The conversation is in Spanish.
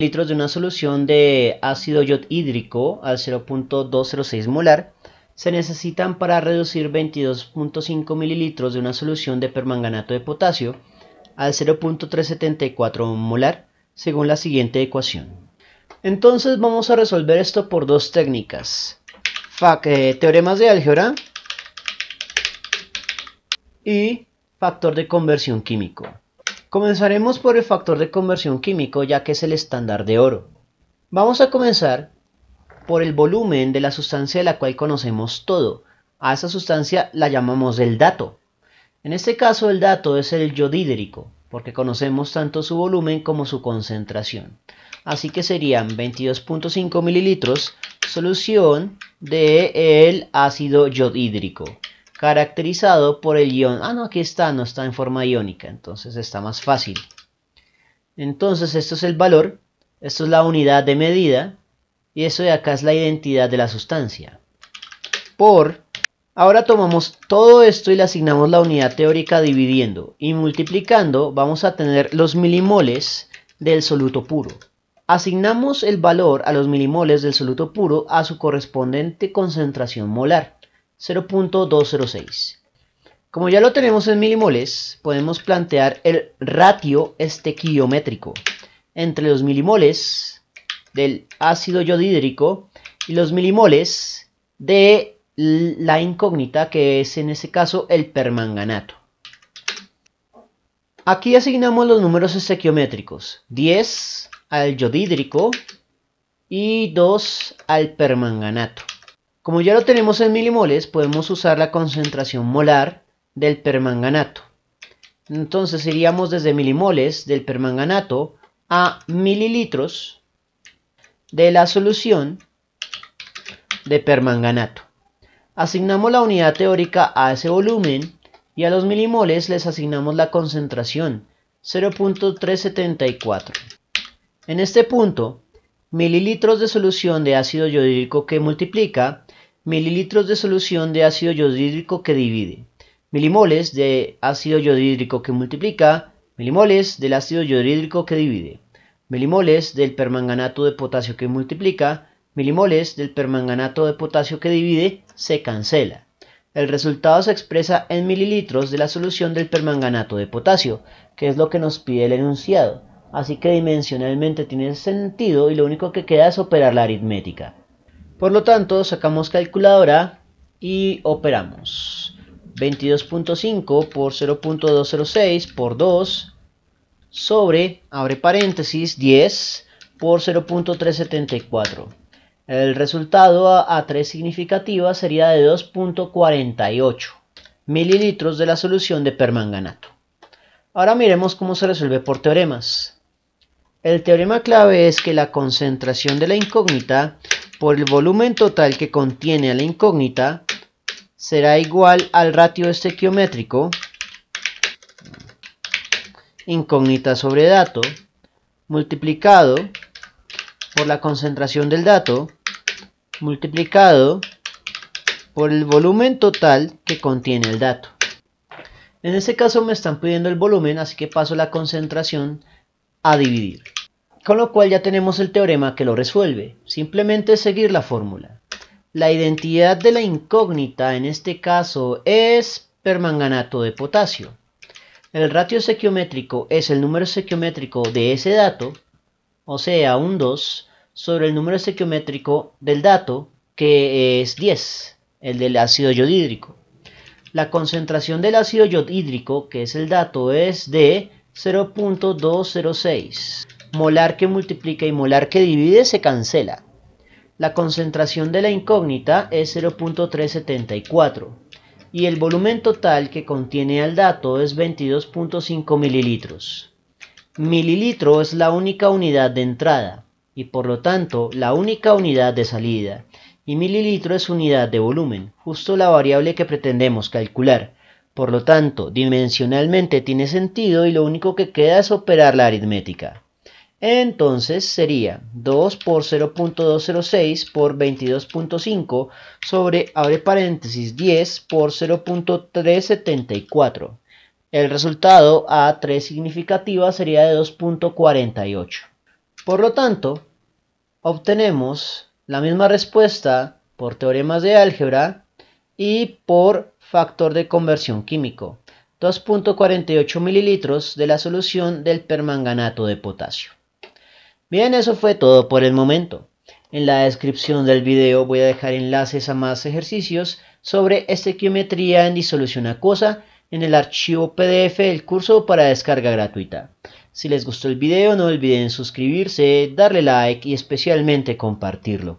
litros de una solución de ácido hídrico al 0.206 molar se necesitan para reducir 22.5 mililitros de una solución de permanganato de potasio al 0.374 molar según la siguiente ecuación. Entonces vamos a resolver esto por dos técnicas. Eh, teoremas de álgebra y factor de conversión químico. Comenzaremos por el factor de conversión químico ya que es el estándar de oro. Vamos a comenzar por el volumen de la sustancia de la cual conocemos todo. A esa sustancia la llamamos el dato. En este caso el dato es el yodídrico porque conocemos tanto su volumen como su concentración. Así que serían 22.5 mililitros solución del el ácido yodhídrico caracterizado por el ion. Ah, no, aquí está, no está en forma iónica, entonces está más fácil. Entonces, esto es el valor, esto es la unidad de medida, y eso de acá es la identidad de la sustancia. Por, ahora tomamos todo esto y le asignamos la unidad teórica dividiendo y multiplicando, vamos a tener los milimoles del soluto puro. Asignamos el valor a los milimoles del soluto puro a su correspondiente concentración molar. 0.206. Como ya lo tenemos en milimoles, podemos plantear el ratio estequiométrico entre los milimoles del ácido yodhídrico y los milimoles de la incógnita que es en ese caso el permanganato. Aquí asignamos los números estequiométricos, 10 al yodhídrico y 2 al permanganato. Como ya lo tenemos en milimoles, podemos usar la concentración molar del permanganato. Entonces iríamos desde milimoles del permanganato a mililitros de la solución de permanganato. Asignamos la unidad teórica a ese volumen y a los milimoles les asignamos la concentración 0.374. En este punto mililitros de solución de ácido yodídrico que multiplica, mililitros de solución de ácido yodídrico que divide, milimoles de ácido iodídrico que multiplica, milimoles del ácido yodídrico que divide, milimoles del permanganato de potasio que multiplica, milimoles del permanganato de potasio que divide, se cancela. El resultado se expresa en mililitros de la solución del permanganato de potasio, que es lo que nos pide el enunciado así que dimensionalmente tiene sentido y lo único que queda es operar la aritmética. Por lo tanto, sacamos calculadora y operamos. 22.5 por 0.206 por 2 sobre, abre paréntesis, 10 por 0.374. El resultado a, a 3 significativa sería de 2.48 mililitros de la solución de permanganato. Ahora miremos cómo se resuelve por teoremas. El teorema clave es que la concentración de la incógnita por el volumen total que contiene a la incógnita será igual al ratio estequiométrico incógnita sobre dato multiplicado por la concentración del dato multiplicado por el volumen total que contiene el dato. En este caso me están pidiendo el volumen, así que paso la concentración a dividir. Con lo cual ya tenemos el teorema que lo resuelve. Simplemente seguir la fórmula. La identidad de la incógnita en este caso es permanganato de potasio. El ratio sequiométrico es el número sequiométrico de ese dato, o sea, un 2, sobre el número sequiométrico del dato, que es 10, el del ácido yodhídrico. La concentración del ácido yodhídrico, que es el dato, es de 0.206. Molar que multiplica y molar que divide se cancela. La concentración de la incógnita es 0.374 y el volumen total que contiene al dato es 22.5 mililitros. Mililitro es la única unidad de entrada y por lo tanto la única unidad de salida y mililitro es unidad de volumen, justo la variable que pretendemos calcular por lo tanto, dimensionalmente tiene sentido y lo único que queda es operar la aritmética. Entonces sería 2 por 0.206 por 22.5 sobre, abre paréntesis, 10 por 0.374. El resultado A3 significativa sería de 2.48. Por lo tanto, obtenemos la misma respuesta por teoremas de álgebra y por factor de conversión químico, 2.48 mililitros de la solución del permanganato de potasio. Bien, eso fue todo por el momento. En la descripción del video voy a dejar enlaces a más ejercicios sobre estequiometría en disolución acuosa en el archivo PDF del curso para descarga gratuita. Si les gustó el video no olviden suscribirse, darle like y especialmente compartirlo.